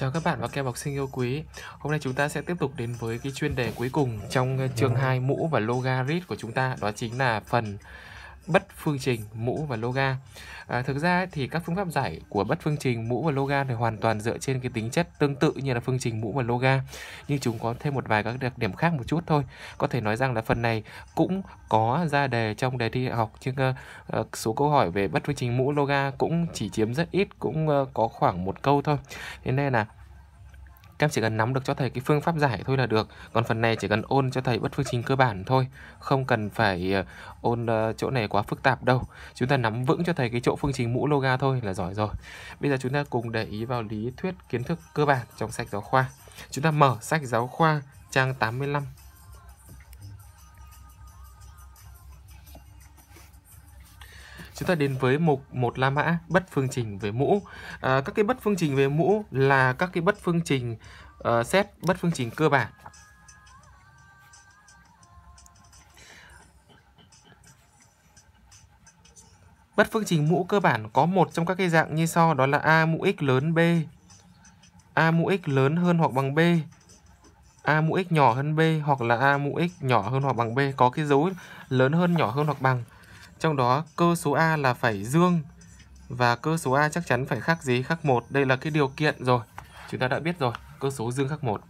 Chào các bạn và các em học sinh yêu quý Hôm nay chúng ta sẽ tiếp tục đến với cái chuyên đề cuối cùng trong ờ, chương 2 mũ và logarit của chúng ta Đó chính là phần bất phương trình mũ và loga à, Thực ra thì các phương pháp giải của bất phương trình mũ và loga thì hoàn toàn dựa trên cái tính chất tương tự như là phương trình mũ và loga Nhưng chúng có thêm một vài các đặc điểm khác một chút thôi Có thể nói rằng là phần này cũng có ra đề trong đề thi học Nhưng uh, số câu hỏi về bất phương trình mũ loga cũng chỉ chiếm rất ít Cũng uh, có khoảng một câu thôi Thế nên là các em chỉ cần nắm được cho thầy cái phương pháp giải thôi là được. Còn phần này chỉ cần ôn cho thầy bất phương trình cơ bản thôi, không cần phải ờ, ôn ờ, chỗ này quá phức tạp đâu. Chúng ta nắm vững cho thầy cái chỗ phương trình mũ loga thôi là giỏi rồi. Bây giờ chúng ta cùng để ý vào lý thuyết kiến thức cơ bản trong sách giáo khoa. Chúng ta mở sách giáo khoa trang 85 chúng ta đến với mục một la mã bất phương trình về mũ à, các cái bất phương trình về mũ là các cái bất phương trình uh, xét bất phương trình cơ bản Bất phương trình mũ cơ bản có một trong các cái dạng như sau đó là A mũ x lớn B. A mũ x lớn hơn hoặc bằng B. A mũ x nhỏ hơn B hoặc là A mũ x nhỏ hơn hoặc bằng B có cái dấu lớn hơn nhỏ hơn hoặc bằng. Trong đó cơ số A là phải dương và cơ số A chắc chắn phải khác gì? Khác một Đây là cái điều kiện rồi. Chúng ta đã biết rồi, cơ số dương khác một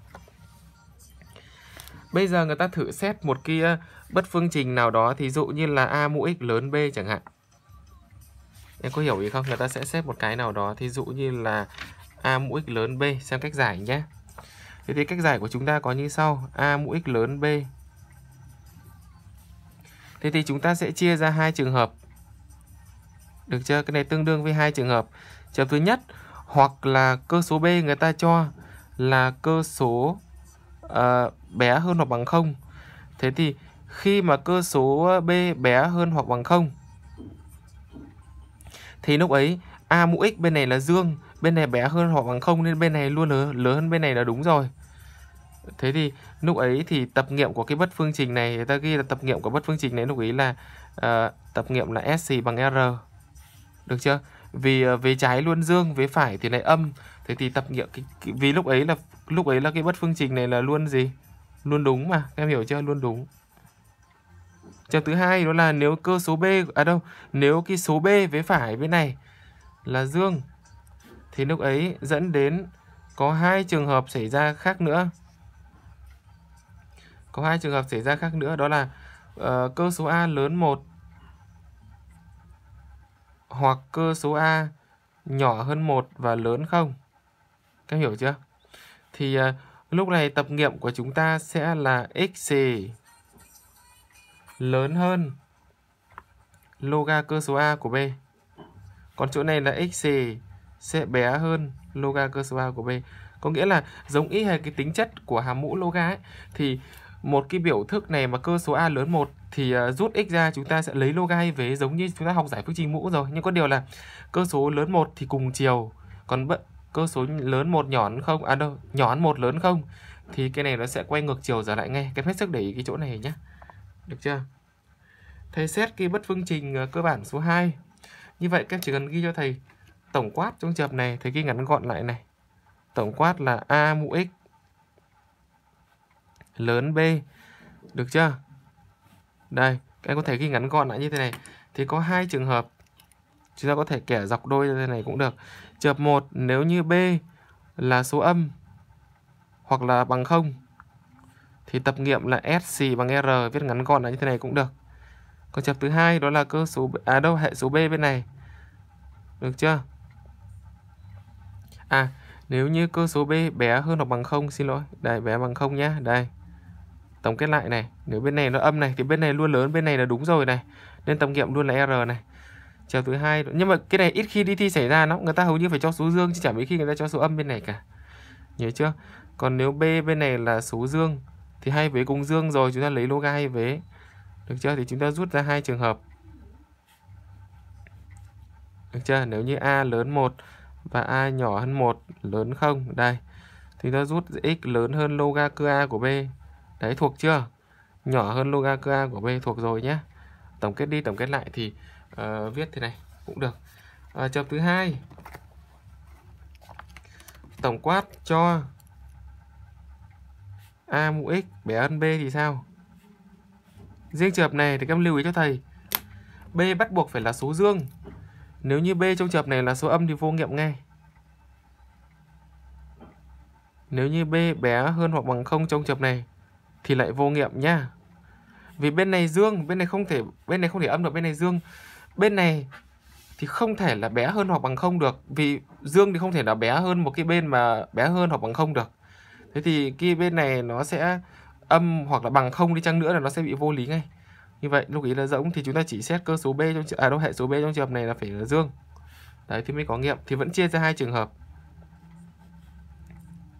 Bây giờ người ta thử xét một cái bất phương trình nào đó thí dụ như là A mũ x lớn B chẳng hạn. Em có hiểu ý không? Người ta sẽ xét một cái nào đó thí dụ như là A mũ x lớn B xem cách giải nhé. Thế thì cách giải của chúng ta có như sau. A mũ x lớn B Thế thì chúng ta sẽ chia ra hai trường hợp. Được chưa? Cái này tương đương với hai trường hợp. Trường thứ nhất hoặc là cơ số B người ta cho là cơ số uh, bé hơn hoặc bằng 0. Thế thì khi mà cơ số B bé hơn hoặc bằng 0 thì lúc ấy A mũ x bên này là dương, bên này bé hơn hoặc bằng 0 nên bên này luôn lớn, lớn hơn bên này là đúng rồi. Thế thì lúc ấy thì tập nghiệm của cái bất phương trình này người ta ghi là tập nghiệm của bất phương trình này lúc ấy là uh, tập nghiệm là sc bằng r được chưa vì uh, ờ, vế trái luôn dương về phải thì lại âm thế thì tập nghiệm cái, cái, vì lúc ấy là lúc ấy là cái bất phương trình này là luôn gì luôn đúng mà em hiểu chưa luôn đúng trường thứ hai đó là nếu cơ số b à đâu nếu cái số b vế phải bên này là dương thì lúc ấy dẫn đến có hai trường hợp xảy ra khác nữa có hai trường hợp xảy ra khác nữa đó là uh, cơ số A lớn 1 hoặc cơ số A nhỏ hơn 1 và lớn không, Các hiểu chưa? Thì uh, lúc này tập nghiệm của chúng ta sẽ là x lớn hơn loga cơ số A của B. Còn chỗ này là x sẽ bé hơn loga cơ số A của B. Có nghĩa là giống y hệt cái tính chất của hàm mũ loga ấy, thì một cái biểu thức này mà cơ số a lớn một thì ờ, rút x ra chúng ta sẽ lấy log hay vế giống như chúng ta học giải phương trình mũ rồi nhưng có điều là cơ số lớn một thì cùng chiều còn cơ số lớn một nhỏ hơn không à đâu nhỏ hơn một lớn không thì cái này nó sẽ quay ngược chiều trở lại ngay cái hết sức để ý cái chỗ này nhé được chưa thầy xét cái bất phương trình ờ, cơ bản số 2 như vậy các em chỉ cần ghi cho thầy tổng quát trong trường hợp này thầy ghi ngắn gọn lại này tổng quát là a mũ x lớn B. Được chưa? Đây, các em có thể ghi ngắn gọn lại như thế này. Thì có hai trường hợp. Chúng ta có thể kẻ dọc đôi như thế này cũng được. Trường một, nếu như B là số âm hoặc là bằng không, thì tập nghiệm là S xì bằng R viết ngắn gọn lại như thế này cũng được. Còn trường thứ hai đó là cơ số à đâu hệ số B bên này. Được chưa? À, nếu như cơ số B bé hơn hoặc bằng không, xin lỗi, đây bé bằng không nhé, đây tổng kết lại này nếu bên này nó âm này thì bên này luôn lớn bên này là đúng rồi này nên tổng nghiệm luôn là r này chiều thứ hai nhưng mà cái này ít khi đi thi xảy ra lắm người ta hầu như phải cho số dương chứ chả mấy khi người ta cho số âm bên này cả nhớ chưa còn nếu b bên này là số dương thì hai vế cùng dương rồi chúng ta lấy loga hai vế được chưa thì chúng ta rút ra hai trường hợp được chưa nếu như a lớn 1 và a nhỏ hơn 1 lớn 0 đây thì ta rút x lớn hơn loga cơ a của b đấy thuộc chưa nhỏ hơn logaca của b thuộc rồi nhé tổng kết đi tổng kết lại thì uh, viết thế này cũng được uh, ờ, trường thứ hai tổng quát cho a mũ x bé hơn b thì sao riêng trường hợp này thì các em lưu ý cho thầy b bắt buộc phải là số dương nếu như b trong trường hợp này là số âm thì vô nghiệm ngay nếu như b bé hơn hoặc bằng không trong trường hợp này thì lại vô nghiệm nha Vì bên này dương, bên này không thể bên này không thể âm được bên này dương. Bên này thì không thể là bé hơn hoặc bằng không được vì dương thì không thể là bé hơn một cái bên mà bé hơn hoặc bằng không được. Thế thì cái bên này nó sẽ âm hoặc là bằng không đi chăng nữa là nó sẽ bị vô lý ngay. Như vậy lúc ý là rỗng thì chúng ta chỉ xét cơ số B trong à đâu hệ số B trong trường hợp này là phải là dương. Đấy thì mới có nghiệm thì vẫn chia ra hai trường hợp.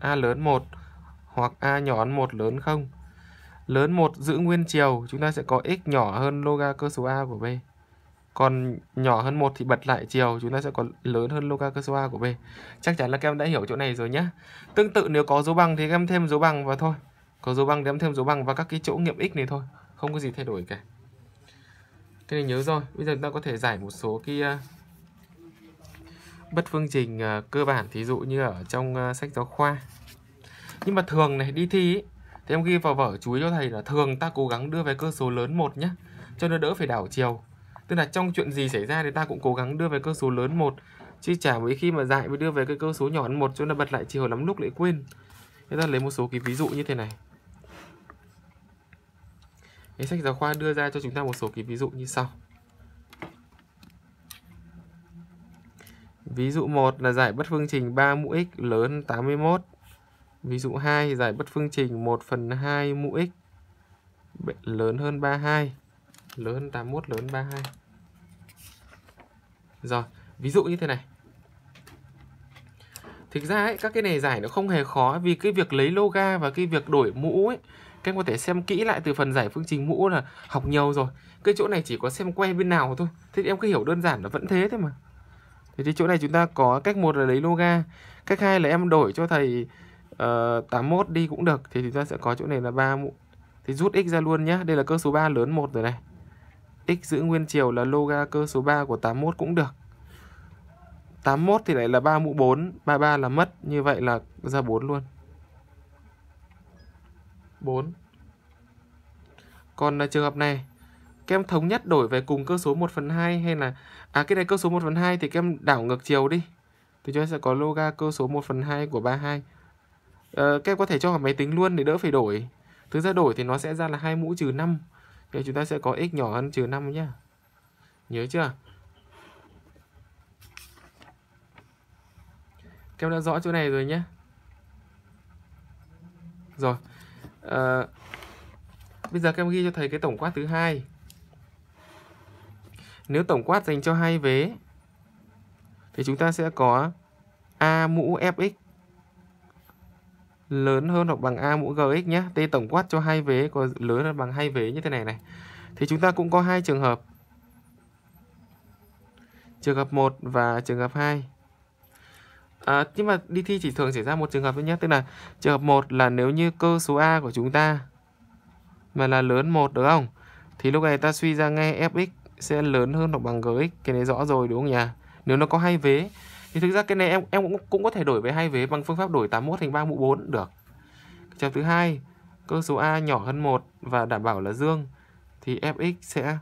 A lớn 1 hoặc A nhỏ hơn 1 lớn 0 lớn 1 giữ nguyên chiều, chúng ta sẽ có x nhỏ hơn loga cơ số a của b. Còn nhỏ hơn 1 thì bật lại chiều, chúng ta sẽ có lớn hơn loga cơ số a của b. Chắc chắn là các em đã hiểu chỗ này rồi nhá Tương tự nếu có dấu bằng thì các em thêm dấu bằng vào thôi. Có dấu bằng thì em thêm dấu bằng vào các cái chỗ nghiệm x này thôi, không có gì thay đổi cả. Cái này nhớ rồi, bây giờ chúng ta có thể giải một số cái ờ, bất phương trình ờ, cơ bản thí dụ như ở trong ờ, sách giáo khoa. Nhưng mà thường này đi thi ấy, Thế em ghi vào vở chú ý cho thầy là thường ta cố gắng đưa về cơ số lớn một nhé, cho nó đỡ phải đảo chiều. Tức là trong chuyện gì xảy ra thì ta cũng cố gắng đưa về cơ số lớn một chứ chả mấy khi mà dạy mới đưa về cái cơ số nhỏ hơn một cho nó bật lại chiều lắm lúc lại quên. Thế ta lấy một số cái ví dụ như thế này. Cái sách giáo khoa đưa ra cho chúng ta một số cái ví dụ như sau. Ví dụ 1 là giải bất phương trình 3 mũ x lớn 81 Ví dụ 2 giải bất phương trình 1 phần 2 mũ x lớn hơn 32, lớn hơn 81, lớn hơn 32. Rồi, ví dụ như thế này. Thực ra ấy, các cái này giải nó không hề khó vì cái việc lấy loga và cái việc đổi mũ ấy, các em có thể xem kỹ lại từ phần giải phương trình mũ là học nhiều rồi. Cái chỗ này chỉ có xem que bên nào thôi. Thế thì em cứ hiểu đơn giản là vẫn thế thôi mà. Thế thì chỗ này chúng ta có cách một là lấy loga, cách hai là em đổi cho thầy uh, ờ, 81 đi cũng được thì chúng ta sẽ có chỗ này là 3 mũ thì rút x ra luôn nhé đây là cơ số 3 lớn 1 rồi này x giữ nguyên chiều là loga cơ số 3 của 81 cũng được 81 thì lại là 3 mũ 4 33 là mất như vậy là ra 4 luôn 4 còn à, trường hợp này kem thống nhất đổi về cùng cơ số 1 phần 2 hay là à cái này cơ số 1 phần 2 thì kem đảo ngược chiều đi thì chúng ta sẽ có loga cơ số 1 phần 2 của 32 Ờ, các em có thể cho vào máy tính luôn để đỡ phải đổi. Thực ra đổi thì nó sẽ ra là hai mũ trừ 5. Thì chúng ta sẽ có x nhỏ hơn trừ 5 nhá. Nhớ chưa? Các em đã rõ chỗ này rồi nhé. Rồi. À, bây giờ các em ghi cho thầy cái tổng quát thứ hai. Nếu tổng quát dành cho hai vế thì chúng ta sẽ có a mũ fx lớn hơn hoặc bằng A mũ GX nhé. T tổng quát cho hai vế có lớn hơn bằng hai vế như thế này này. Thì chúng ta cũng có hai trường hợp. Trường hợp 1 và trường hợp 2. À, nhưng mà đi thi chỉ thường xảy ra một trường hợp thôi nhé. Tức là trường hợp 1 là nếu như cơ số A của chúng ta mà là lớn 1 đúng không? Thì lúc này ta suy ra ngay Fx sẽ lớn hơn hoặc bằng Gx. Cái này rõ rồi đúng không nhỉ? Nếu nó có hai vế thì thực ra cái này em em cũng cũng có thể đổi về hai vế bằng phương pháp đổi 81 thành 3 mũ 4 được trường thứ hai cơ số a nhỏ hơn 1 và đảm bảo là dương thì fx sẽ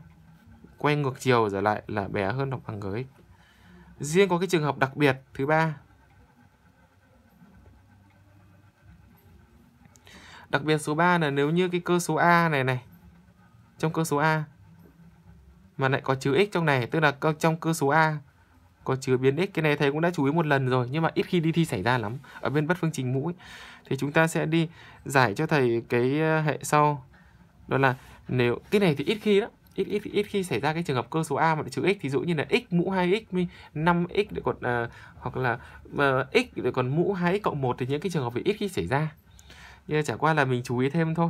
quay ngược chiều trở lại là bé hơn hoặc bằng với riêng có cái trường hợp đặc biệt thứ ba Đặc biệt số 3 là nếu như cái cơ số A này này Trong cơ số A Mà lại có chữ X trong này Tức là trong cơ số A có chứa biến x cái này thầy cũng đã chú ý một lần rồi nhưng mà ít khi đi thi xảy ra lắm ở bên bất phương trình mũ thì chúng ta sẽ đi giải cho thầy cái ờ, hệ sau đó là nếu cái này thì ít khi đó ít ít ít khi xảy ra cái trường hợp cơ số a mà chữ x thì dụ như là x mũ 2x 5x để còn uh, hoặc là uh, x để còn mũ 2x cộng 1 thì những cái trường hợp về ít khi xảy ra nhưng chả qua là mình chú ý thêm thôi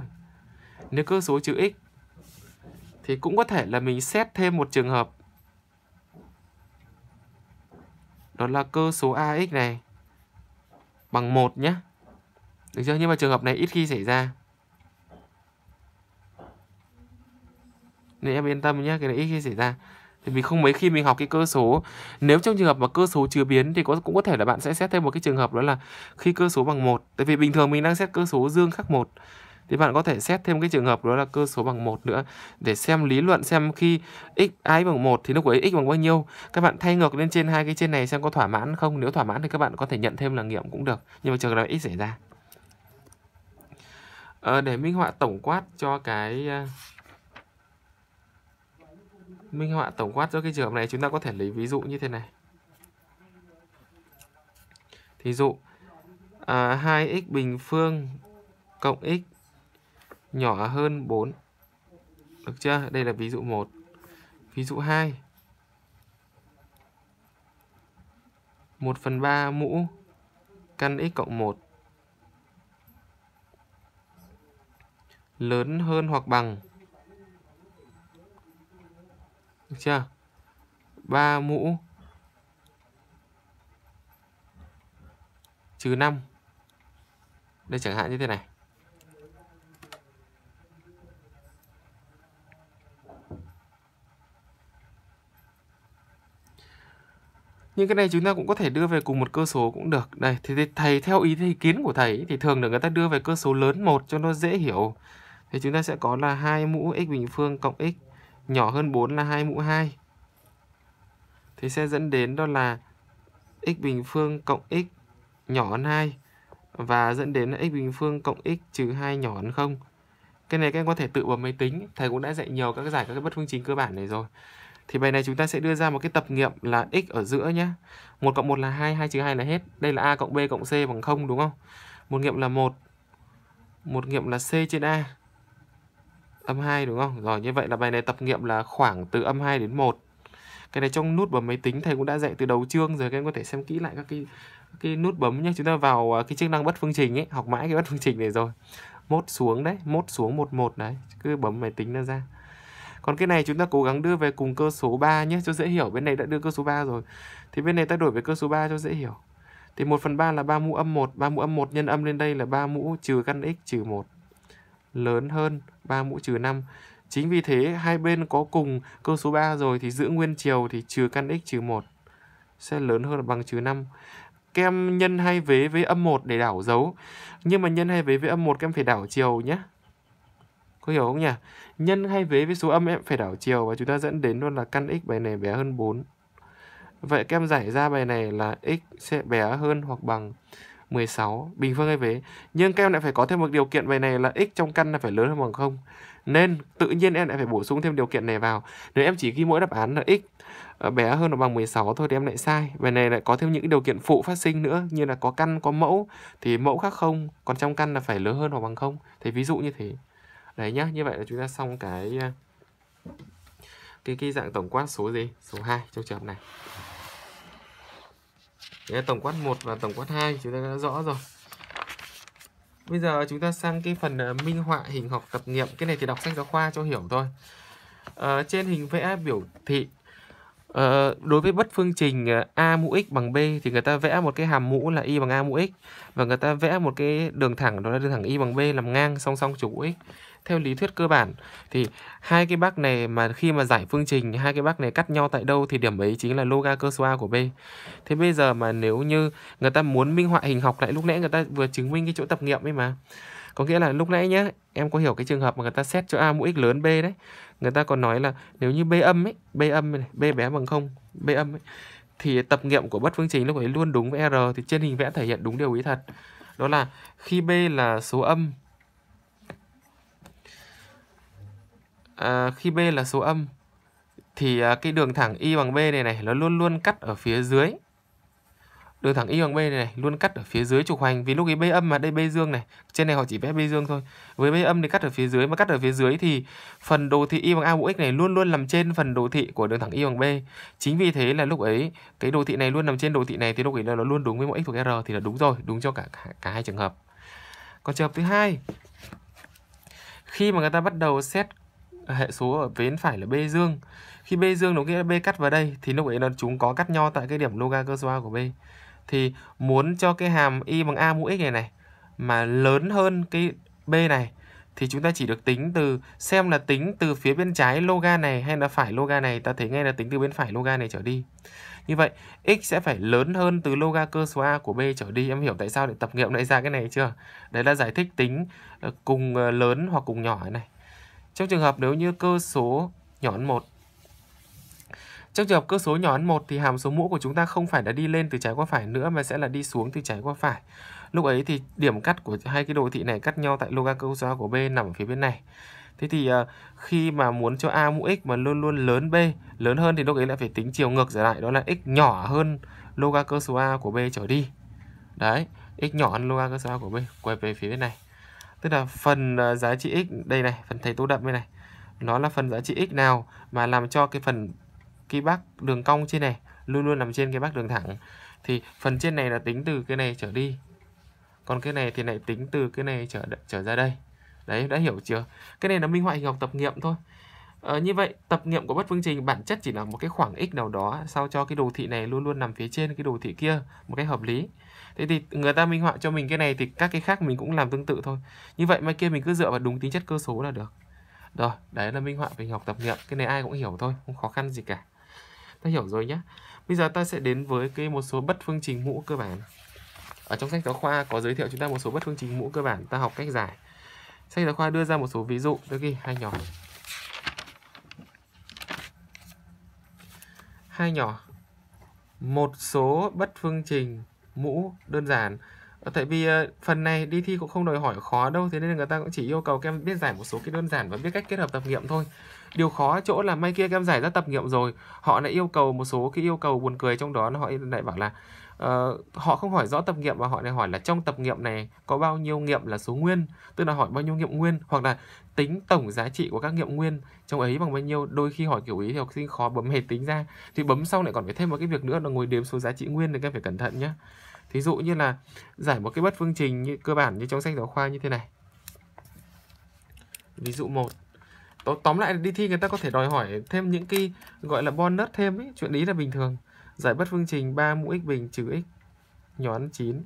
nếu cơ số chữ x thì cũng có thể là mình xét thêm một trường hợp đó là cơ số AX này bằng 1 nhé. Được chưa? Nhưng mà trường hợp này ít khi xảy ra. Nên em yên tâm nhé, cái này ít khi xảy ra. Thì vì không mấy khi mình học cái cơ số Nếu trong trường hợp mà cơ số chứa biến Thì cũng có thể là bạn sẽ xét thêm một cái trường hợp đó là Khi cơ số bằng một Tại vì bình thường mình đang xét cơ số dương khắc một thì bạn có thể xét thêm cái trường hợp đó là cơ số bằng một nữa để xem lý luận xem khi x i bằng một thì lúc ấy x bằng bao nhiêu các bạn thay ngược lên trên hai cái trên này xem có thỏa mãn không nếu thỏa mãn thì các bạn có thể nhận thêm là nghiệm cũng được nhưng mà trường hợp x xảy ra à, để minh họa tổng quát cho cái ờ, minh họa tổng quát cho cái trường hợp này chúng ta có thể lấy ví dụ như thế này thí dụ à, ờ, 2x bình phương cộng x nhỏ hơn 4. Được chưa? Đây là ví dụ 1. Ví dụ 2. 1 phần 3 mũ căn x cộng 1 lớn hơn hoặc bằng Được chưa? 3 mũ trừ 5 đây chẳng hạn như thế này nhưng cái này chúng ta cũng có thể đưa về cùng một cơ số cũng được đây thì, thầy theo ý ý kiến của thầy thì thường được người ta đưa về cơ số lớn một cho nó dễ hiểu thì chúng ta sẽ có là hai mũ x bình phương cộng x nhỏ hơn 4 là hai mũ 2 thì sẽ dẫn đến đó là x bình phương cộng x nhỏ hơn 2 và dẫn đến x bình phương cộng x trừ 2 nhỏ hơn 0. Cái này các em có thể tự bấm máy tính, thầy cũng đã dạy nhiều các giải các bất phương trình cơ bản này rồi. Thì bài này chúng ta sẽ đưa ra một cái tập nghiệm là x ở giữa nhé. 1 cộng 1 là 2, 2 trừ 2 là hết. Đây là a cộng b cộng c bằng 0 đúng không? Một nghiệm là 1. Một nghiệm là c trên a. Âm 2 đúng không? Rồi như vậy là bài này tập nghiệm là khoảng từ âm 2 đến 1. Cái này trong nút bấm máy tính thầy cũng đã dạy từ đầu chương rồi các em có thể xem kỹ lại các cái cái nút bấm nhé. Chúng ta vào à, cái chức năng bất phương trình ấy, học mãi cái bất phương trình này rồi. Mốt xuống đấy, mốt xuống 11 đấy, cứ bấm máy tính nó ra. Còn cái này chúng ta cố gắng đưa về cùng cơ số 3 nhé cho dễ hiểu. Bên này đã đưa cơ số 3 rồi. Thì bên này ta đổi về cơ số 3 cho dễ hiểu. Thì 1 phần 3 là 3 mũ âm 1. 3 mũ âm 1 nhân âm lên đây là 3 mũ trừ căn x trừ 1. Lớn hơn 3 mũ trừ 5. Chính vì thế hai bên có cùng cơ số 3 rồi thì giữ nguyên chiều thì trừ căn x trừ 1 sẽ lớn hơn bằng trừ 5 kem nhân hai vế với âm 1 để đảo dấu. Nhưng mà nhân hai vế với âm 1 kem phải đảo chiều nhé. Có hiểu không nhỉ? Nhân hay vế với số âm em phải đảo chiều và chúng ta dẫn đến luôn là căn x bài này bé hơn 4. Vậy các em giải ra bài này là x sẽ bé hơn hoặc bằng 16 bình phương hay vế. Nhưng các em lại phải có thêm một điều kiện bài này là x trong căn là phải lớn hơn bằng 0. Nên tự nhiên em lại phải bổ sung thêm điều kiện này vào. Nếu em chỉ ghi mỗi đáp án là x ờ, bé hơn hoặc bằng 16 thôi thì em lại sai. Bài này lại có thêm những điều kiện phụ phát sinh nữa như là có căn, có mẫu thì mẫu khác không, còn trong căn là phải lớn hơn hoặc bằng không. Thì ví dụ như thế đấy nhá như vậy là chúng ta xong cái ờ, cái cái dạng tổng quát số gì số 2 trong trường hợp này đấy, tổng quát 1 và tổng quát 2 chúng ta đã rõ rồi bây giờ chúng ta sang cái phần ờ, minh họa hình học tập nghiệm cái này thì đọc sách giáo khoa cho hiểu thôi à, trên hình vẽ biểu thị Ờ, đối với bất phương trình a mũ x bằng b thì người ta vẽ một cái hàm mũ là y bằng a mũ x và người ta vẽ một cái đường thẳng đó là đường thẳng y bằng b làm ngang song song trục x theo lý thuyết cơ bản thì hai cái bác này mà khi mà giải phương trình hai cái bác này cắt nhau tại đâu thì điểm ấy chính là loga cơ số a của b thế bây giờ mà nếu như người ta muốn minh họa hình học lại lúc nãy người ta vừa chứng minh cái chỗ tập nghiệm ấy mà có nghĩa là lúc nãy nhá em có hiểu cái trường hợp mà người ta xét cho a mũi x lớn b đấy người ta còn nói là nếu như b âm ấy b âm này b bé bằng không b âm ấy thì tập nghiệm của bất phương trình lúc ấy luôn đúng với r thì trên hình vẽ thể hiện đúng điều ý thật đó là khi b là số âm À, khi B là số âm thì à, cái đường thẳng Y bằng B này này nó luôn luôn cắt ở phía dưới. Đường thẳng Y bằng B này, này luôn cắt ở phía dưới trục hoành vì lúc ấy B âm mà đây B dương này, trên này họ chỉ vẽ B dương thôi. Với B âm thì cắt ở phía dưới mà cắt ở phía dưới thì phần đồ thị Y bằng A mũ X này luôn luôn nằm trên phần đồ thị của đường thẳng Y bằng B. Chính vì thế là lúc ấy cái đồ thị này luôn nằm trên đồ thị này thì lúc ấy là nó luôn đúng với mũ X thuộc R thì là đúng rồi, đúng cho cả cả, cả hai trường hợp. Còn trường hợp thứ hai khi mà người ta bắt đầu xét hệ số ở bên phải là b dương khi b dương đúng nghĩa b cắt vào đây thì lúc ấy nó chúng có cắt nhau tại cái điểm loga cơ số a của b thì muốn cho cái hàm y bằng a mũ x này này mà lớn hơn cái b này thì chúng ta chỉ được tính từ xem là tính từ phía bên trái loga này hay là phải loga này ta thấy ngay là tính từ bên phải loga này trở đi như vậy x sẽ phải lớn hơn từ loga cơ số a của b trở đi em hiểu tại sao để tập nghiệm lại ra cái này chưa đấy là giải thích tính ờ, cùng ờ, lớn hoặc cùng nhỏ này trong trường hợp nếu như cơ số nhỏ hơn 1 trong trường hợp cơ số nhỏ hơn 1 thì hàm số mũ của chúng ta không phải là đi lên từ trái qua phải nữa mà sẽ là đi xuống từ trái qua phải. Lúc ấy thì điểm cắt của hai cái đồ thị này cắt nhau tại loga cơ số a của B nằm ở phía bên này. Thế thì uh, khi mà muốn cho A mũ x mà luôn luôn lớn B, lớn hơn thì lúc ấy lại phải tính chiều ngược trở lại đó là x nhỏ hơn loga cơ số A của B trở đi. Đấy, x nhỏ hơn loga cơ số A của B quay về phía bên này tức là phần ờ, giá trị x đây này phần thầy tô đậm đây này nó là phần giá trị x nào mà làm cho cái phần cái bác đường cong trên này luôn luôn nằm trên cái bác đường thẳng thì phần trên này là tính từ cái này trở đi còn cái này thì lại tính từ cái này trở trở ra đây đấy đã hiểu chưa cái này là minh họa hình học tập nghiệm thôi ờ, như vậy tập nghiệm của bất phương trình bản chất chỉ là một cái khoảng x nào đó sao cho cái đồ thị này luôn luôn nằm phía trên cái đồ thị kia một cách hợp lý thế thì người ta minh họa cho mình cái này thì các cái khác mình cũng làm tương tự thôi như vậy mai kia mình cứ dựa vào đúng tính chất cơ số là được rồi đấy là minh họa về học tập nghiệm cái này ai cũng hiểu thôi không khó khăn gì cả ta hiểu rồi nhé bây giờ ta sẽ đến với cái một số bất phương trình mũ cơ bản ở trong sách giáo khoa có giới thiệu chúng ta một số bất phương trình mũ cơ bản ta học cách giải sách giáo khoa đưa ra một số ví dụ đôi khi hai nhỏ hai nhỏ một số bất phương trình mũ đơn giản ờ, tại vì ờ, phần này đi thi cũng không đòi hỏi khó đâu thế nên người ta cũng chỉ yêu cầu các em biết giải một số cái đơn giản và biết cách kết hợp tập nghiệm thôi điều khó chỗ là may kia các em giải ra tập nghiệm rồi họ lại yêu cầu một số cái yêu cầu buồn cười trong đó họ lại bảo là uh, họ không hỏi rõ tập nghiệm và họ lại hỏi là trong tập nghiệm này có bao nhiêu nghiệm là số nguyên tức là hỏi bao nhiêu nghiệm nguyên hoặc là tính tổng giá trị của các nghiệm nguyên trong ấy bằng bao nhiêu đôi khi hỏi kiểu ý thì học sinh khó bấm hệ tính ra thì bấm xong lại còn phải thêm một cái việc nữa là ngồi đếm số giá trị nguyên thì các em phải cẩn thận nhé thí dụ như là giải một cái bất phương trình như cơ bản như trong sách giáo khoa như thế này ví dụ một tóm lại đi thi người ta có thể đòi hỏi thêm những cái gọi là bonus thêm ấy. chuyện ý là bình thường giải bất phương trình 3 mũ x bình trừ x nhón 9 à,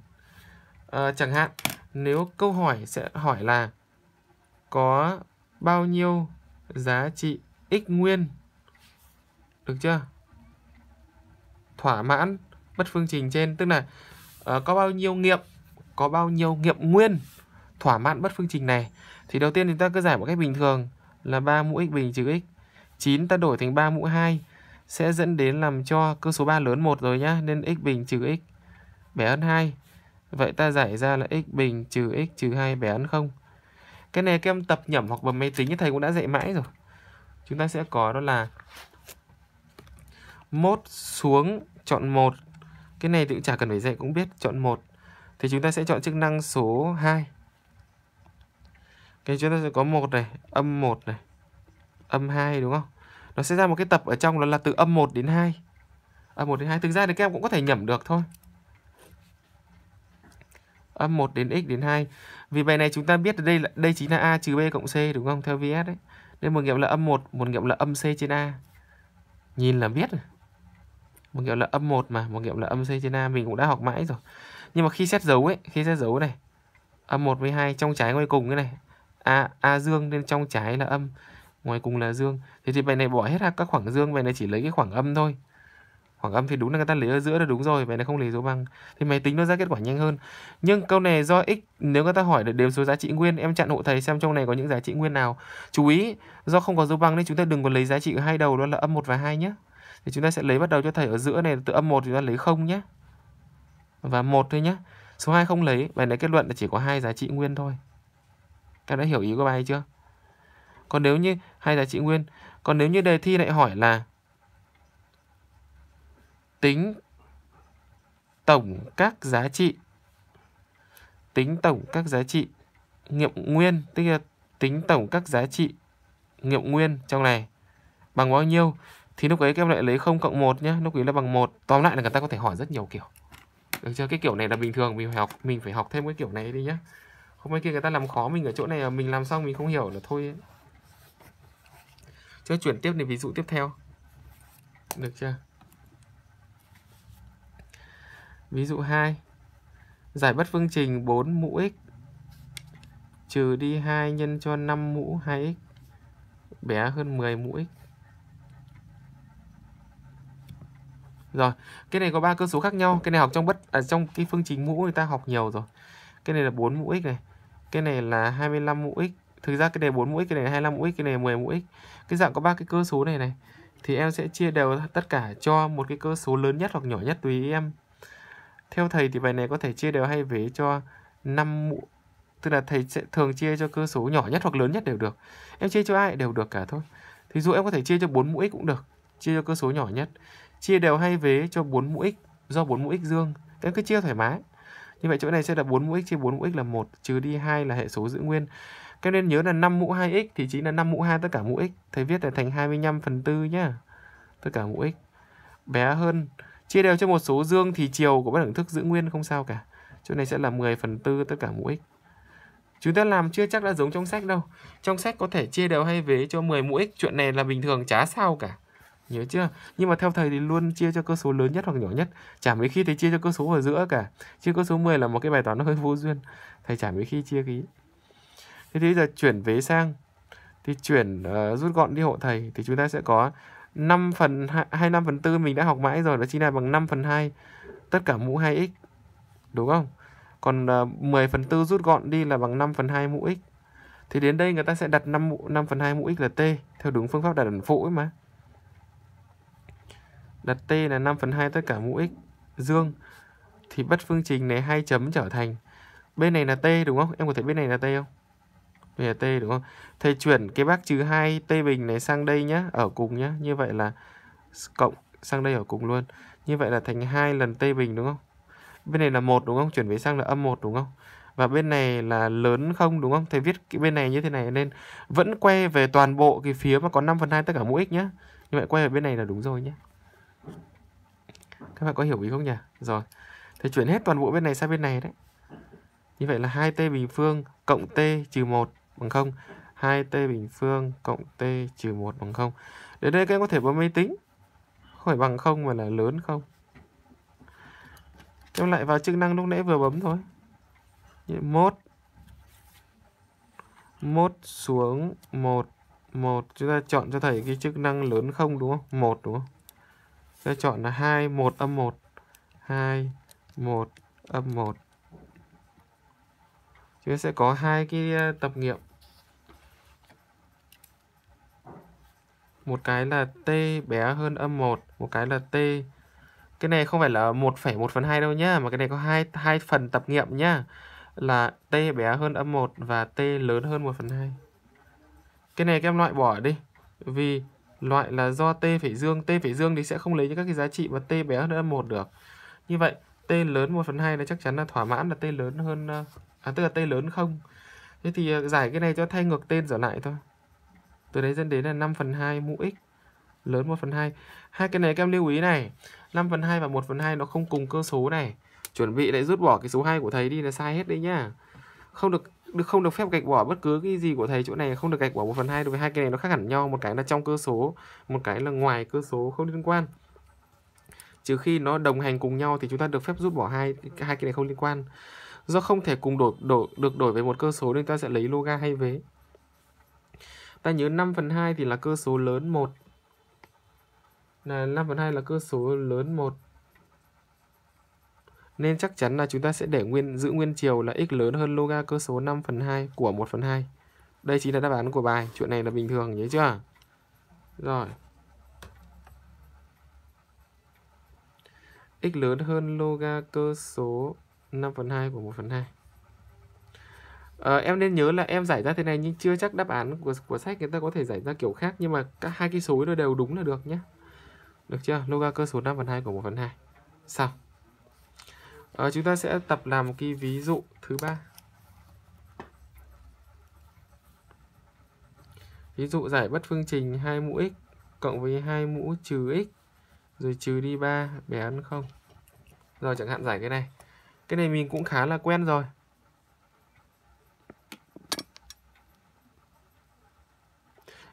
ờ, chẳng hạn nếu câu hỏi sẽ hỏi là có bao nhiêu giá trị x nguyên được chưa thỏa mãn bất phương trình trên tức là Ờ, có bao nhiêu nghiệm có bao nhiêu nghiệm nguyên thỏa mãn bất phương trình này thì đầu tiên chúng ta cứ giải một cách bình thường là 3 mũ x bình trừ x 9 ta đổi thành 3 mũ 2 sẽ dẫn đến làm cho cơ số 3 lớn 1 rồi nhá nên x bình trừ x bé hơn 2 vậy ta giải ra là x bình trừ x trừ 2 bé hơn 0 cái này các em tập nhẩm hoặc bấm máy tính như thầy cũng đã dạy mãi rồi chúng ta sẽ có đó là mốt xuống chọn 1 cái này thì cũng chả cần phải dạy cũng biết, chọn một Thì chúng ta sẽ chọn chức năng số 2. Cái chúng ta sẽ có một này, âm 1 này, âm 2 đúng không? Nó sẽ ra một cái tập ở trong đó là từ âm 1 đến 2. Âm 1 đến 2 thực ra thì các em cũng có thể nhẩm được thôi. Âm 1 đến x đến 2. Vì bài này chúng ta biết đây là đây chính là a trừ b cộng c đúng không? Theo VS đấy. Nên một nghiệm là âm 1, một nghiệm là âm c trên a. Nhìn là biết rồi một kiểu là âm 1 mà một kiểu là âm C trên A mình cũng đã học mãi rồi nhưng mà khi xét dấu ấy khi xét dấu này âm 1 với 2 trong trái ngoài cùng cái này A, A dương nên trong trái là âm ngoài cùng là dương thế thì bài này bỏ hết ra các khoảng dương bài này chỉ lấy cái khoảng âm thôi khoảng âm thì đúng là người ta lấy ở giữa là đúng rồi bài này không lấy dấu bằng thì máy tính nó ra kết quả nhanh hơn nhưng câu này do x nếu người ta hỏi để đếm số giá trị nguyên em chặn hộ thầy xem trong này có những giá trị nguyên nào chú ý do không có dấu bằng nên chúng ta đừng có lấy giá trị ở hai đầu đó là âm một và hai nhé thì chúng ta sẽ lấy bắt đầu cho thầy ở giữa này từ âm 1 chúng ta lấy không nhé và một thôi nhé số 2 không lấy bài này kết luận là chỉ có hai giá trị nguyên thôi các đã hiểu ý của bài chưa còn nếu như hai giá trị nguyên còn nếu như đề thi lại hỏi là tính tổng các giá trị tính tổng các giá trị nghiệm nguyên tức là tính tổng các giá trị nghiệm nguyên trong này bằng bao nhiêu thì lúc ấy các em lại lấy 0 cộng 1 nhé lúc ấy là bằng 1 tóm lại là người ta có thể hỏi rất nhiều kiểu được chưa cái kiểu này là bình thường mình phải học mình phải học thêm cái kiểu này đi nhá không mấy kia người ta làm khó mình ở chỗ này à, mình làm xong mình không hiểu là thôi ấy. chứ chuyển tiếp đến ví dụ tiếp theo được chưa ví dụ 2 giải bất phương trình 4 mũ x trừ đi 2 nhân cho 5 mũ 2x bé hơn 10 mũ x Rồi, cái này có ba cơ số khác nhau, cái này học trong bất à, trong cái phương trình mũ người ta học nhiều rồi. Cái này là 4 mũ x này. Cái này là 25 mũ x. Thực ra cái này 4 mũ x, cái này là 25 mũ x, cái này là 10 mũ x. Cái dạng có ba cái cơ số này này thì em sẽ chia đều tất cả cho một cái cơ số lớn nhất hoặc nhỏ nhất tùy em. Theo thầy thì bài này có thể chia đều hay vế cho 5 mũ tức là thầy sẽ thường chia cho cơ số nhỏ nhất hoặc lớn nhất đều được. Em chia cho ai đều được cả thôi. Thì dù em có thể chia cho 4 mũ x cũng được chia cho cơ số nhỏ nhất. Chia đều hai vế cho 4 mũ x do 4 mũ x dương. Em cứ chia thoải mái. Như vậy chỗ này sẽ là 4 mũ x chia 4 mũ x là 1 trừ đi 2 là hệ số giữ nguyên. Các em nên nhớ là 5 mũ 2x thì chính là 5 mũ 2 tất cả mũ x. Thầy viết là thành 25 phần 4 nhá. Tất cả mũ x bé hơn. Chia đều cho một số dương thì chiều của bất đẳng thức giữ nguyên không sao cả. Chỗ này sẽ là 10 phần 4 tất cả mũ x. Chúng ta làm chưa chắc đã giống trong sách đâu. Trong sách có thể chia đều hai vế cho 10 mũ x. Chuyện này là bình thường chả sao cả nhớ chưa nhưng mà theo thầy thì luôn chia cho cơ số lớn nhất hoặc nhỏ nhất chả mấy khi thầy chia cho cơ số ở giữa cả chia cơ số 10 là một cái bài toán nó hơi vô duyên thầy chả mấy khi chia ký thế thì giờ chuyển vế sang thì chuyển uh, rút gọn đi hộ thầy thì chúng ta sẽ có 5 phần 2, 2 5 phần 4 mình đã học mãi rồi đó chính là bằng 5 phần 2 tất cả mũ 2x đúng không còn uh, ờ, 10 phần 4 rút gọn đi là bằng 5 phần 2 mũ x thì đến đây người ta sẽ đặt 5, mũ, 5 phần 2 mũ x là t theo đúng phương pháp đặt ẩn phụ ấy mà đặt t là 5 phần 2 tất cả mũ x dương thì bất phương trình này hai chấm trở thành bên này là t đúng không em có thể bên này là t không bên là t đúng không thầy chuyển cái bác trừ 2 t bình này sang đây nhá ở cùng nhá như vậy là cộng sang đây ở cùng luôn như vậy là thành hai lần t bình đúng không bên này là một đúng không chuyển về sang là âm một đúng không và bên này là lớn không đúng không thầy viết cái bên này như thế này nên vẫn quay về toàn bộ cái phía mà có 5 phần hai tất cả mũ x nhá như vậy quay về bên này là đúng rồi nhé các bạn có hiểu ý không nhỉ rồi thì chuyển hết toàn bộ bên này sang bên này đấy như vậy là 2t bình phương cộng t trừ 1 bằng 0 2t bình phương cộng t trừ 1 bằng 0 đến đây các em có thể bấm máy tính không phải bằng 0 mà là lớn không em lại vào chức năng lúc nãy vừa bấm thôi mốt mốt xuống 1 1 chúng ta chọn cho thầy cái chức năng lớn không đúng không 1 đúng không sẽ chọn là 2 1 âm 1 2 1 âm 1 chúng ta sẽ có hai cái ờ, tập nghiệm một cái là t bé hơn âm 1 một cái là t cái này không phải là 1,1 phần 2 đâu nhá mà cái này có hai hai phần tập nghiệm nhá là t bé hơn âm 1 và t lớn hơn 1 phần 2 cái này các em loại bỏ đi vì loại là do t phải dương t phải dương thì sẽ không lấy những các cái giá trị mà t bé hơn là một được như vậy t lớn 1 phần 2 là chắc chắn là thỏa mãn là t lớn hơn à, à tức là t lớn không thế thì à, giải cái này cho thay ngược tên trở lại thôi từ đấy dẫn đến là 5 phần 2 mũ x lớn 1 phần 2 hai cái này các em lưu ý này 5 phần 2 và 1 phần 2 nó không cùng cơ số này chuẩn bị lại rút bỏ cái số 2 của thầy đi là sai hết đấy nhá không được được không được phép gạch bỏ bất cứ cái gì của thầy chỗ này không được gạch bỏ một phần hai đối với hai cái này nó khác hẳn nhau một cái là trong cơ số một cái là ngoài cơ số không liên quan trừ khi nó đồng hành cùng nhau thì chúng ta được phép rút bỏ hai hai cái này không liên quan do không thể cùng đổi, đổi được đổi về một cơ số nên ta sẽ lấy loga hay vế ta nhớ 5 phần 2 thì là cơ số lớn 1 là 5 phần 2 là cơ số lớn 1 nên chắc chắn là chúng ta sẽ để nguyên giữ nguyên chiều là x lớn hơn loga cơ số 5 phần 2 của 1 phần 2. Đây chính là đáp án của bài. Chuyện này là bình thường nhớ chưa? Rồi. x lớn hơn loga cơ số 5 phần 2 của 1 phần 2. À, ờ, em nên nhớ là em giải ra thế này nhưng chưa chắc đáp án của của sách người ta có thể giải ra kiểu khác nhưng mà các hai cái số nó đều đúng là được nhé. Được chưa? Loga cơ số 5 phần 2 của 1 phần 2. Xong à, chúng ta sẽ tập làm một cái ví dụ thứ ba ví dụ giải bất phương trình 2 mũ x cộng với 2 mũ trừ x rồi trừ đi 3 bé ăn không rồi chẳng hạn giải cái này cái này mình cũng khá là quen rồi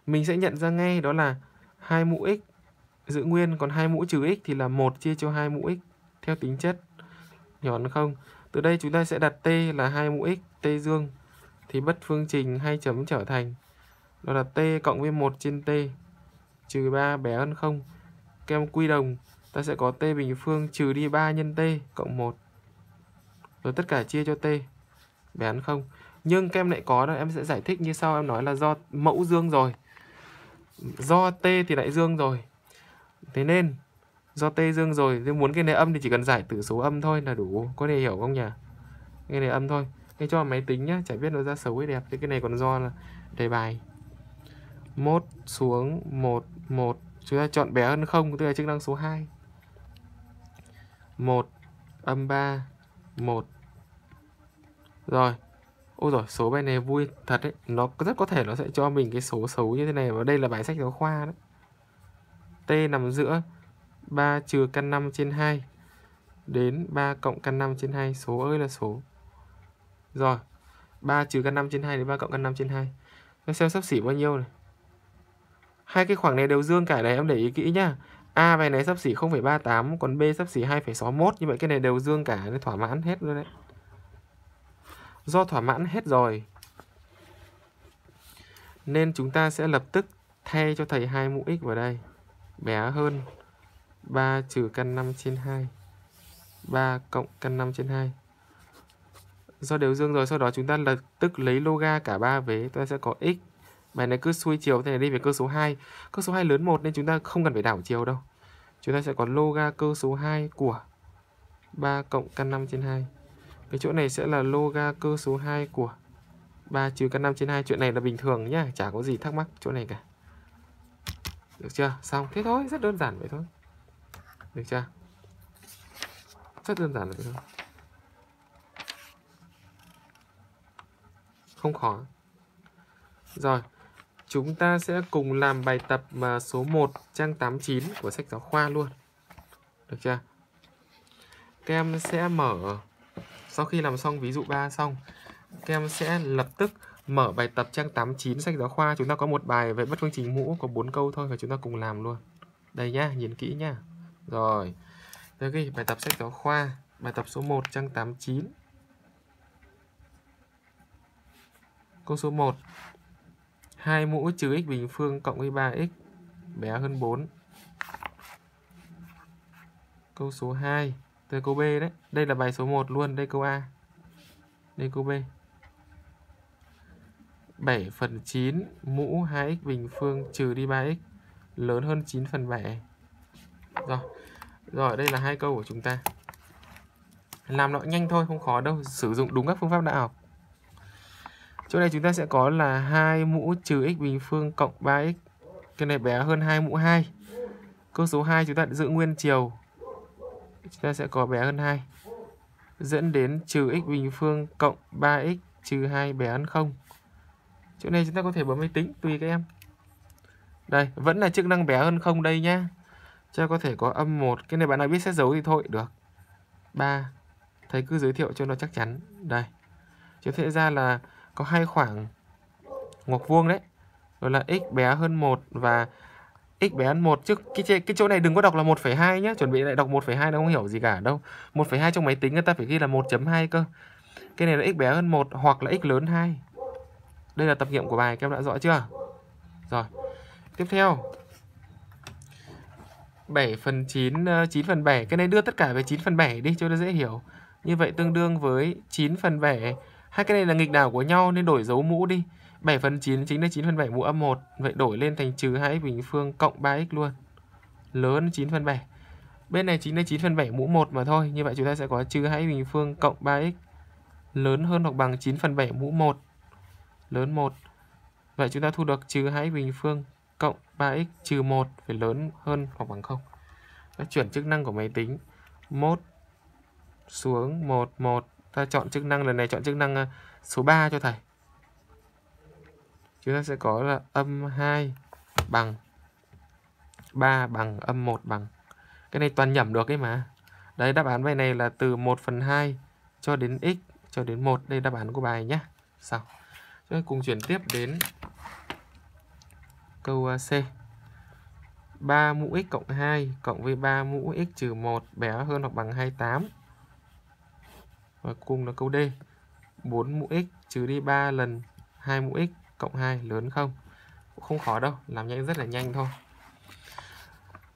mình sẽ nhận ra ngay đó là hai mũ x giữ nguyên còn hai mũ trừ x thì là một chia cho hai mũ x theo tính chất nhỏ hơn không từ đây chúng ta sẽ đặt t là hai mũ x t dương thì bất phương trình hai chấm trở thành đó là t cộng với 1 trên t trừ 3 bé hơn không kem quy đồng ta sẽ có t bình phương trừ đi 3 nhân t cộng 1 rồi tất cả chia cho t bé hơn không nhưng kem lại có đó em sẽ giải thích như sau em nói là do mẫu dương rồi do t thì lại dương rồi thế nên do tây dương rồi tôi muốn cái này âm thì chỉ cần giải tử số âm thôi là đủ có thể hiểu không nhỉ cái này âm thôi cái cho máy tính nhá chả biết nó ra xấu hay đẹp thì cái này còn do là đề bài mốt xuống một một chúng ta chọn bé hơn không tức là chức năng số 2 một âm 3 một rồi Ôi rồi số bài này vui thật đấy Nó rất có thể nó sẽ cho mình cái số xấu như thế này Và đây là bài sách giáo khoa đấy T nằm giữa 3 trừ căn 5 trên 2 đến 3 cộng căn 5 trên 2 số ơi là số rồi 3 trừ căn 5 trên 2 đến 3 cộng căn 5 trên 2 nó xem sắp xỉ bao nhiêu này hai cái khoảng này đều dương cả này em để ý kỹ nhá A bài này sắp xỉ 0,38 còn B sắp xỉ 2,61 như vậy cái này đều dương cả nên thỏa mãn hết rồi đấy do thỏa mãn hết rồi nên chúng ta sẽ lập tức thay cho thầy hai mũ x vào đây bé hơn 3 trừ căn 5 trên 2 3 cộng căn 5 trên 2 Do đều dương rồi sau đó chúng ta lập tức lấy loga cả ba vế chúng ta sẽ có x Bài này cứ xuôi chiều thế này đi về cơ số 2 Cơ số 2 lớn 1 nên chúng ta không cần phải đảo chiều đâu Chúng ta sẽ có loga cơ số 2 của 3 cộng căn 5 trên 2 Cái chỗ này sẽ là loga cơ số 2 của 3 trừ căn 5 trên 2 Chuyện này là bình thường nhá Chả có gì thắc mắc chỗ này cả Được chưa? Xong. Thế thôi. Rất đơn giản vậy thôi được chưa rất đơn giản là thế không khó rồi chúng ta sẽ cùng làm bài tập mà số 1 trang 89 của sách giáo khoa luôn được chưa các em sẽ mở sau khi làm xong ví dụ 3 xong các em sẽ lập tức mở bài tập trang 89 sách giáo khoa chúng ta có một bài về bất phương trình mũ có 4 câu thôi và chúng ta cùng làm luôn đây nhá nhìn kỹ nhá rồi, tôi ghi bài tập sách giáo khoa, bài tập số 1 trang 89. Câu số 1. 2 mũ trừ x bình phương cộng với 3x bé hơn 4. Câu số 2, từ câu B đấy. Đây là bài số 1 luôn, đây câu A. Đây câu B. 7 phần 9 mũ 2x bình phương trừ đi 3x lớn hơn 9 phần 7 rồi rồi đây là hai câu của chúng ta làm nó nhanh thôi không khó đâu sử dụng đúng các phương pháp đã học chỗ này chúng ta sẽ có là hai mũ trừ x bình phương cộng 3x cái này bé hơn hai mũ 2 câu số 2 chúng ta giữ nguyên chiều chúng ta sẽ có bé hơn 2 dẫn đến trừ x bình phương cộng 3x trừ 2 bé hơn 0 chỗ này chúng ta có thể bấm máy tính tùy các em đây vẫn là chức năng bé hơn không đây nhá cho có thể có âm 1. Cái này bạn nào biết xét dấu thì thôi, được. 3. Thầy cứ giới thiệu cho nó chắc chắn. Đây. Chúng ta ra là có hai khoảng ngoặc vuông đấy. Rồi là x bé hơn 1 và x bé hơn 1 chứ cái cái chỗ này đừng có đọc là 1,2 nhé chuẩn bị lại đọc 1,2 nó không hiểu gì cả đâu 1,2 trong máy tính người ta phải ghi là 1.2 cơ cái này là x bé hơn 1 hoặc là x lớn 2 đây là tập nghiệm của bài các em đã rõ chưa rồi tiếp theo 7 phần 9 9 ờ, phần 7 Cái này đưa tất cả về 9 phần 7 đi cho nó dễ hiểu Như vậy tương đương với 9 phần 7 Hai cái này là nghịch đảo của nhau nên đổi dấu mũ đi 7 phần 9 chính là 9 phần 7 mũ âm 1 Vậy đổi lên thành trừ 2x bình phương cộng 3x luôn Lớn 9 phần 7 Bên này chính là 9 phần 7 mũ 1 mà thôi Như vậy chúng ta sẽ có trừ 2x bình phương cộng 3x Lớn hơn hoặc bằng 9 phần 7 mũ 1 Lớn 1 Vậy chúng ta thu được trừ 2x bình phương cộng 3x trừ 1 phải lớn hơn hoặc bằng 0. Đã chuyển chức năng của máy tính mode xuống 11. Ta chọn chức năng lần này chọn chức năng à, số 3 cho thầy. Chúng ta sẽ có là âm 2 bằng 3 bằng âm 1 bằng. Cái này toàn nhẩm được ấy mà. Đấy đáp án bài này là từ 1 phần 2 cho đến x cho đến 1. Đây đáp án của bài nhé. sau Chúng ta cùng chuyển tiếp đến câu à, C. 3 mũ x cộng 2 cộng với 3 mũ x trừ 1 bé hơn hoặc bằng 28. Và cùng là câu D. 4 mũ x trừ đi 3 lần 2 mũ x cộng 2 lớn không? Không khó đâu, làm nhanh rất là nhanh thôi.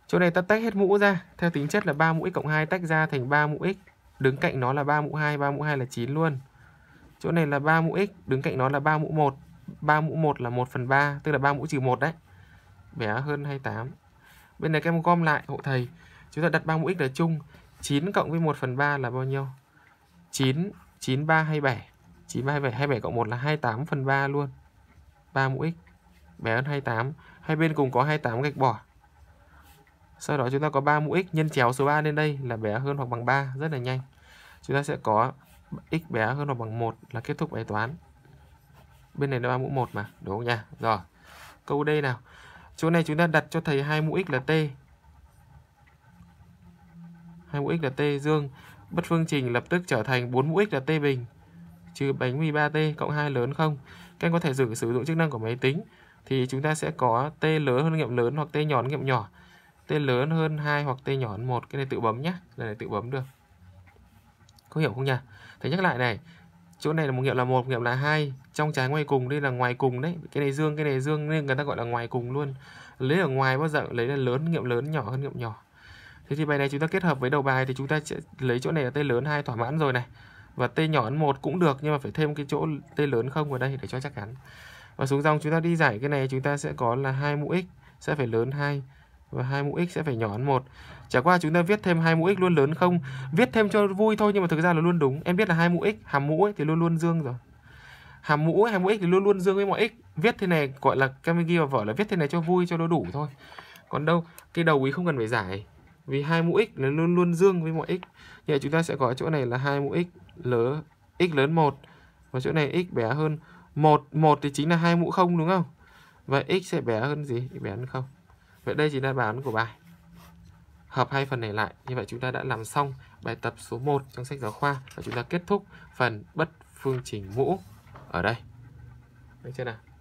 Chỗ này ta tách hết mũ ra. Theo tính chất là 3 mũ x cộng 2 tách ra thành 3 mũ x. Đứng cạnh nó là 3 mũ 2, 3 mũ 2 là 9 luôn. Chỗ này là 3 mũ x, đứng cạnh nó là 3 mũ 1, 3 mũ 1 là 1 phần 3 tức là 3 mũ trừ 1 đấy bé hơn 28 bên này các em gom lại hộ thầy chúng ta đặt 3 mũ x là chung 9 cộng với 1 phần 3 là bao nhiêu 9 9 3 27 9 3 27 27 cộng 1 là 28 phần 3 luôn 3 mũ x bé hơn 28 hai bên cùng có 28 gạch bỏ sau đó chúng ta có 3 mũ x nhân chéo số 3 lên đây là bé hơn hoặc bằng 3 rất là nhanh chúng ta sẽ có x bé hơn hoặc bằng 1 là kết thúc bài toán bên này là ba mũ một mà đúng không nha rồi câu D nào chỗ này chúng ta đặt cho thầy hai mũ x là t hai mũ x là t dương bất phương trình lập tức trở thành 4 mũ x là t bình trừ bánh mì 3t cộng 2 lớn không các em có thể sử, sử dụng chức năng của máy tính thì chúng ta sẽ có t lớn hơn nghiệm lớn hoặc t nhỏ hơn nghiệm nhỏ t lớn hơn 2 hoặc t nhỏ hơn 1 cái này tự bấm nhá cái này tự bấm được có hiểu không nhỉ thầy nhắc lại này chỗ này là một nghiệm là một nghiệm là hai trong trái ngoài cùng đây là ngoài cùng đấy cái này dương cái này dương nên người ta gọi là ngoài cùng luôn lấy ở ngoài bao giờ lấy là lớn nghiệm lớn nhỏ hơn nghiệm nhỏ thế thì bài này chúng ta kết hợp với đầu bài thì chúng ta sẽ lấy chỗ này là t lớn hai thỏa mãn rồi này và t nhỏ hơn một cũng được nhưng mà phải thêm cái chỗ t lớn không vào đây để cho chắc chắn và xuống dòng chúng ta đi giải cái này chúng ta sẽ có là hai mũ x sẽ phải lớn hai và hai mũ x sẽ phải nhỏ hơn một chả qua chúng ta viết thêm hai mũ x luôn lớn không viết thêm cho vui thôi nhưng mà thực ra là luôn đúng em biết là hai mũ x hàm mũ ấy thì luôn luôn dương rồi hàm mũ hàm mũ x thì luôn luôn dương với mọi x viết thế này gọi là Carnegie và vở là viết thế này cho vui cho nó đủ thôi còn đâu cái đầu ý không cần phải giải vì hai mũ x là luôn luôn dương với mọi x vậy chúng ta sẽ có chỗ này là hai mũ x lớn x lớn một và chỗ này x bé hơn một một thì chính là hai mũ không đúng không vậy x sẽ bé hơn gì bé hơn không vậy đây chính là bài của bài hợp hai phần này lại như vậy chúng ta đã làm xong bài tập số 1 trong sách giáo khoa và chúng ta kết thúc phần bất phương trình mũ ở đây được chưa nào